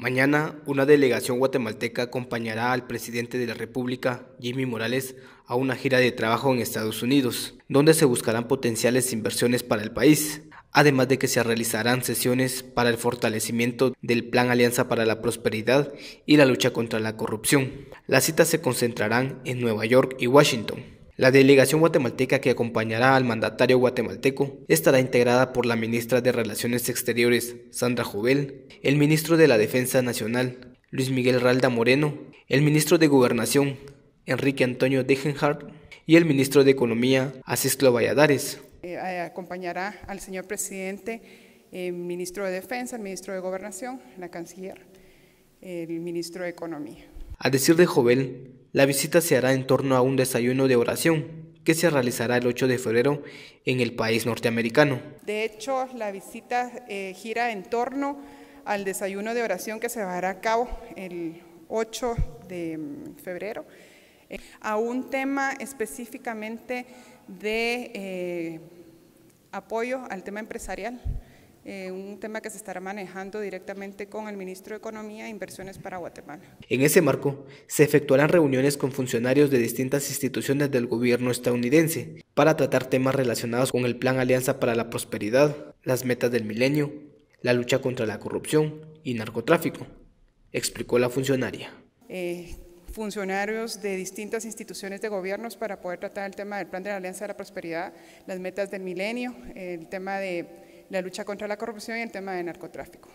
Mañana, una delegación guatemalteca acompañará al presidente de la República, Jimmy Morales, a una gira de trabajo en Estados Unidos, donde se buscarán potenciales inversiones para el país, además de que se realizarán sesiones para el fortalecimiento del Plan Alianza para la Prosperidad y la lucha contra la corrupción. Las citas se concentrarán en Nueva York y Washington. La delegación guatemalteca que acompañará al mandatario guatemalteco estará integrada por la ministra de Relaciones Exteriores, Sandra Jovel, el ministro de la Defensa Nacional, Luis Miguel Ralda Moreno, el ministro de Gobernación, Enrique Antonio Degenhardt, y el ministro de Economía, Asislo Valladares. Eh, eh, acompañará al señor presidente, el eh, ministro de Defensa, el ministro de Gobernación, la canciller, el ministro de Economía. A decir de Jovel, la visita se hará en torno a un desayuno de oración que se realizará el 8 de febrero en el país norteamericano. De hecho, la visita eh, gira en torno al desayuno de oración que se llevará a cabo el 8 de mm, febrero eh, a un tema específicamente de eh, apoyo al tema empresarial. Eh, un tema que se estará manejando directamente con el ministro de Economía e Inversiones para Guatemala. En ese marco, se efectuarán reuniones con funcionarios de distintas instituciones del gobierno estadounidense para tratar temas relacionados con el Plan Alianza para la Prosperidad, las metas del milenio, la lucha contra la corrupción y narcotráfico, explicó la funcionaria. Eh, funcionarios de distintas instituciones de gobiernos para poder tratar el tema del plan de la Alianza para la Prosperidad, las metas del milenio, el tema de la lucha contra la corrupción y el tema de narcotráfico.